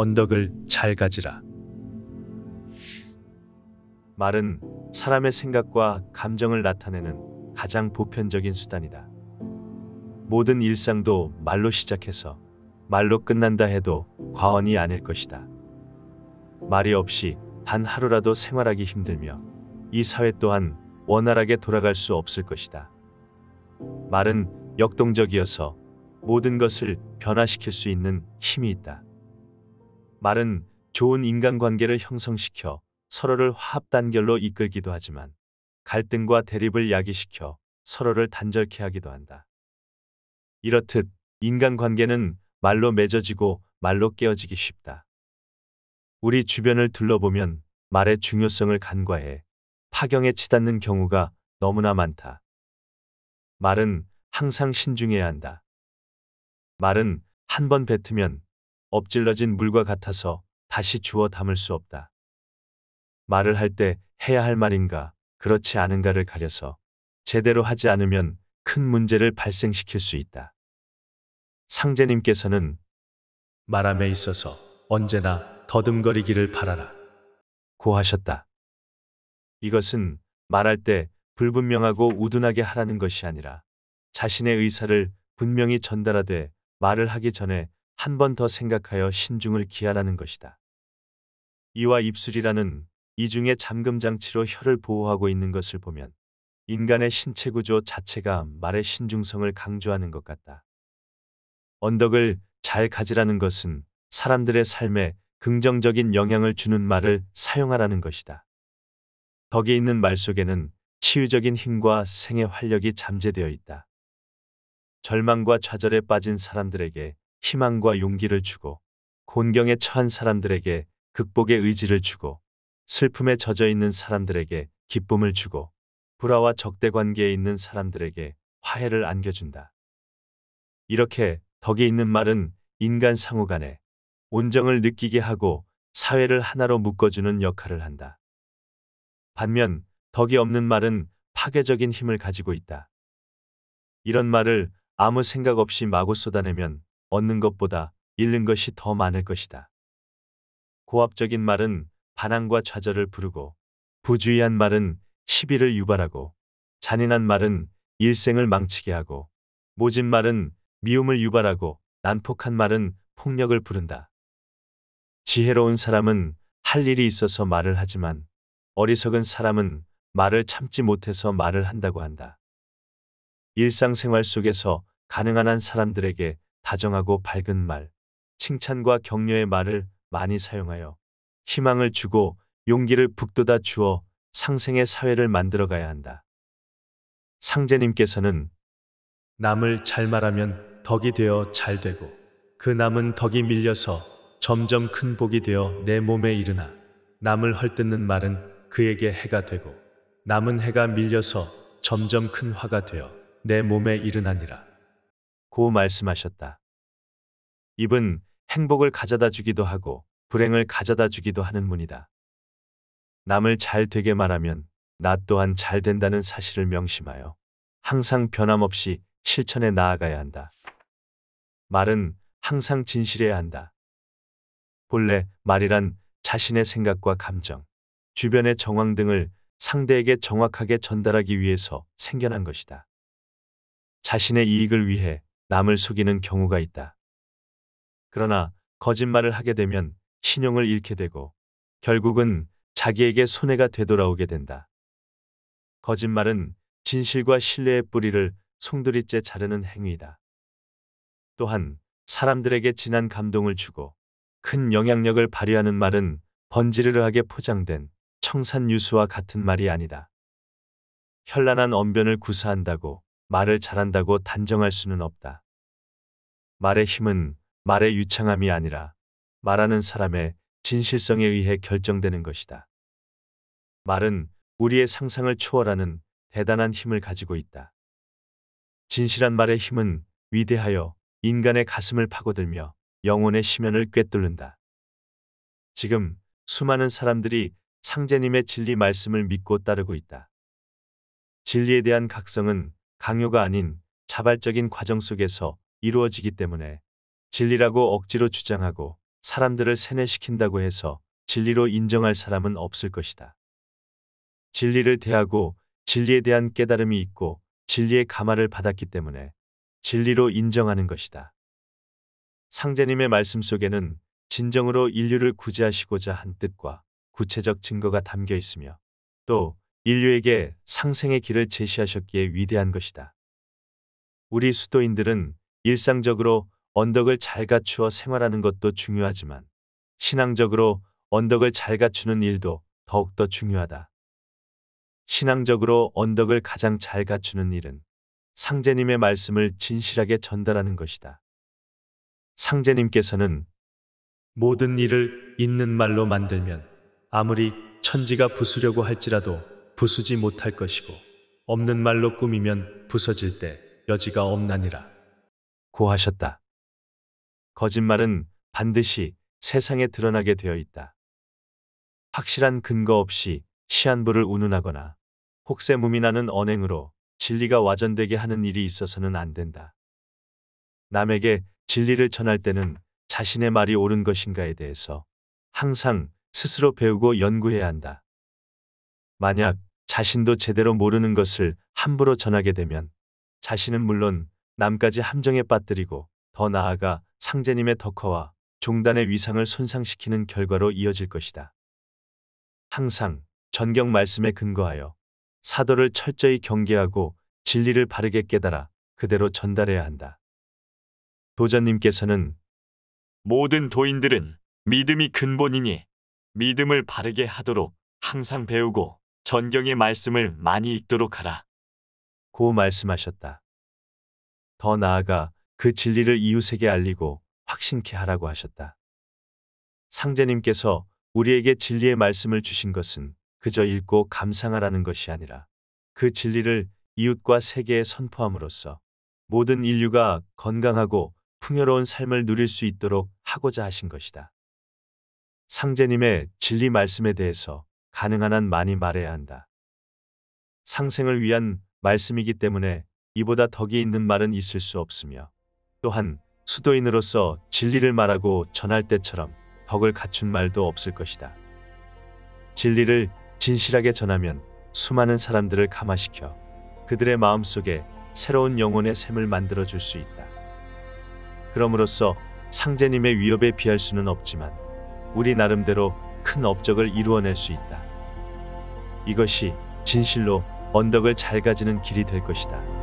언덕을 잘 가지라. 말은 사람의 생각과 감정을 나타내는 가장 보편적인 수단이다. 모든 일상도 말로 시작해서 말로 끝난다 해도 과언이 아닐 것이다. 말이 없이 단 하루라도 생활하기 힘들며 이 사회 또한 원활하게 돌아갈 수 없을 것이다. 말은 역동적이어서 모든 것을 변화시킬 수 있는 힘이 있다. 말은 좋은 인간관계를 형성시켜 서로를 화합 단결로 이끌기도 하지만 갈등과 대립을 야기시켜 서로를 단절케 하기도 한다. 이렇듯 인간관계는 말로 맺어지고 말로 깨어지기 쉽다. 우리 주변을 둘러보면 말의 중요성을 간과해 파경에 치닫는 경우가 너무나 많다. 말은 항상 신중해야 한다. 말은 한 번 뱉으면 엎질러진 물과 같아서 다시 주워 담을 수 없다. 말을 할 때 해야 할 말인가 그렇지 않은가를 가려서 제대로 하지 않으면 큰 문제를 발생시킬 수 있다. 상제님께서는 말함에 있어서 언제나 더듬거리기를 바라라. 고 하셨다. 이것은 말할 때 불분명하고 우둔하게 하라는 것이 아니라 자신의 의사를 분명히 전달하되 말을 하기 전에 한번더 생각하여 신중을 기하라는 것이다. 이와 입술이라는 이중의 잠금장치로 혀를 보호하고 있는 것을 보면 인간의 신체 구조 자체가 말의 신중성을 강조하는 것 같다. 언덕을 잘 가지라는 것은 사람들의 삶에 긍정적인 영향을 주는 말을 사용하라는 것이다. 덕이 있는 말 속에는 치유적인 힘과 생의 활력이 잠재되어 있다. 절망과 좌절에 빠진 사람들에게 희망과 용기를 주고 곤경에 처한 사람들에게 극복의 의지를 주고 슬픔에 젖어 있는 사람들에게 기쁨을 주고 불화와 적대 관계에 있는 사람들에게 화해를 안겨준다. 이렇게 덕이 있는 말은 인간 상호 간에 온정을 느끼게 하고 사회를 하나로 묶어주는 역할을 한다. 반면 덕이 없는 말은 파괴적인 힘을 가지고 있다. 이런 말을 아무 생각 없이 마구 쏟아내면 얻는 것보다 잃는 것이 더 많을 것이다. 고압적인 말은 반항과 좌절을 부르고 부주의한 말은 시비를 유발하고 잔인한 말은 일생을 망치게 하고 모진 말은 미움을 유발하고 난폭한 말은 폭력을 부른다. 지혜로운 사람은 할 일이 있어서 말을 하지만 어리석은 사람은 말을 참지 못해서 말을 한다고 한다. 일상생활 속에서 가능한 한 사람들에게 다정하고 밝은 말, 칭찬과 격려의 말을 많이 사용하여 희망을 주고 용기를 북돋아 주어 상생의 사회를 만들어 가야 한다. 상제님께서는 남을 잘 말하면 덕이 되어 잘 되고 그 남은 덕이 밀려서 점점 큰 복이 되어 내 몸에 이르나 남을 헐뜯는 말은 그에게 해가 되고 남은 해가 밀려서 점점 큰 화가 되어 내 몸에 이르나니라. 고 말씀하셨다. 입은 행복을 가져다 주기도 하고 불행을 가져다 주기도 하는 문이다. 남을 잘 되게 말하면 나 또한 잘 된다는 사실을 명심하여 항상 변함없이 실천에 나아가야 한다. 말은 항상 진실해야 한다. 본래 말이란 자신의 생각과 감정, 주변의 정황 등을 상대에게 정확하게 전달하기 위해서 생겨난 것이다. 자신의 이익을 위해 남을 속이는 경우가 있다. 그러나 거짓말을 하게 되면 신용을 잃게 되고 결국은 자기에게 손해가 되돌아오게 된다. 거짓말은 진실과 신뢰의 뿌리를 송두리째 자르는 행위다. 또한 사람들에게 진한 감동을 주고 큰 영향력을 발휘하는 말은 번지르르하게 포장된 청산 유수와 같은 말이 아니다. 현란한 언변을 구사한다고 말을 잘한다고 단정할 수는 없다. 말의 힘은 말의 유창함이 아니라 말하는 사람의 진실성에 의해 결정되는 것이다. 말은 우리의 상상을 초월하는 대단한 힘을 가지고 있다. 진실한 말의 힘은 위대하여 인간의 가슴을 파고들며 영혼의 심연을 꿰뚫는다. 지금 수많은 사람들이 상제님의 진리 말씀을 믿고 따르고 있다. 진리에 대한 각성은 강요가 아닌 자발적인 과정 속에서 이루어지기 때문에 진리라고 억지로 주장하고 사람들을 세뇌시킨다고 해서 진리로 인정할 사람은 없을 것이다. 진리를 대하고 진리에 대한 깨달음이 있고 진리의 감화를 받았기 때문에 진리로 인정하는 것이다. 상제님의 말씀 속에는 진정으로 인류를 구제하시고자 한 뜻과 구체적 증거가 담겨 있으며 또 인류에게 상생의 길을 제시하셨기에 위대한 것이다. 우리 수도인들은 일상적으로 언덕을 잘 갖추어 생활하는 것도 중요하지만 신앙적으로 언덕을 잘 갖추는 일도 더욱더 중요하다. 신앙적으로 언덕을 가장 잘 갖추는 일은 상제님의 말씀을 진실하게 전달하는 것이다. 상제님께서는 모든 일을 있는 말로 만들면 아무리 천지가 부수려고 할지라도 부수지 못할 것이고 없는 말로 꾸미면 부서질 때 여지가 없나니라. 고하셨다. 거짓말은 반드시 세상에 드러나게 되어 있다. 확실한 근거 없이 시한부를 운운하거나 혹세무민하는 언행으로 진리가 와전되게 하는 일이 있어서는 안 된다. 남에게 진리를 전할 때는 자신의 말이 옳은 것인가에 대해서 항상 스스로 배우고 연구해야 한다. 만약 자신도 제대로 모르는 것을 함부로 전하게 되면 자신은 물론 남까지 함정에 빠뜨리고 더 나아가 상제님의 덕허와 종단의 위상을 손상시키는 결과로 이어질 것이다. 항상 전경 말씀에 근거하여 사도를 철저히 경계하고 진리를 바르게 깨달아 그대로 전달해야 한다. 도전님께서는 모든 도인들은 믿음이 근본이니 믿음을 바르게 하도록 항상 배우고 전경의 말씀을 많이 읽도록 하라. 고 말씀하셨다. 더 나아가 그 진리를 이웃에게 알리고 확신케 하라고 하셨다. 상제님께서 우리에게 진리의 말씀을 주신 것은 그저 읽고 감상하라는 것이 아니라 그 진리를 이웃과 세계에 선포함으로써 모든 인류가 건강하고 풍요로운 삶을 누릴 수 있도록 하고자 하신 것이다. 상제님의 진리 말씀에 대해서 가능한 한 많이 말해야 한다. 상생을 위한 말씀이기 때문에 이보다 덕이 있는 말은 있을 수 없으며 또한 수도인으로서 진리를 말하고 전할 때처럼 덕을 갖춘 말도 없을 것이다. 진리를 진실하게 전하면 수많은 사람들을 감화시켜 그들의 마음속에 새로운 영혼의 샘을 만들어 줄 수 있다. 그럼으로써 상제님의 위협에 비할 수는 없지만 우리 나름대로 큰 업적을 이루어낼 수 있다. 이것이 진실로 언덕을 잘 가지는 길이 될 것이다.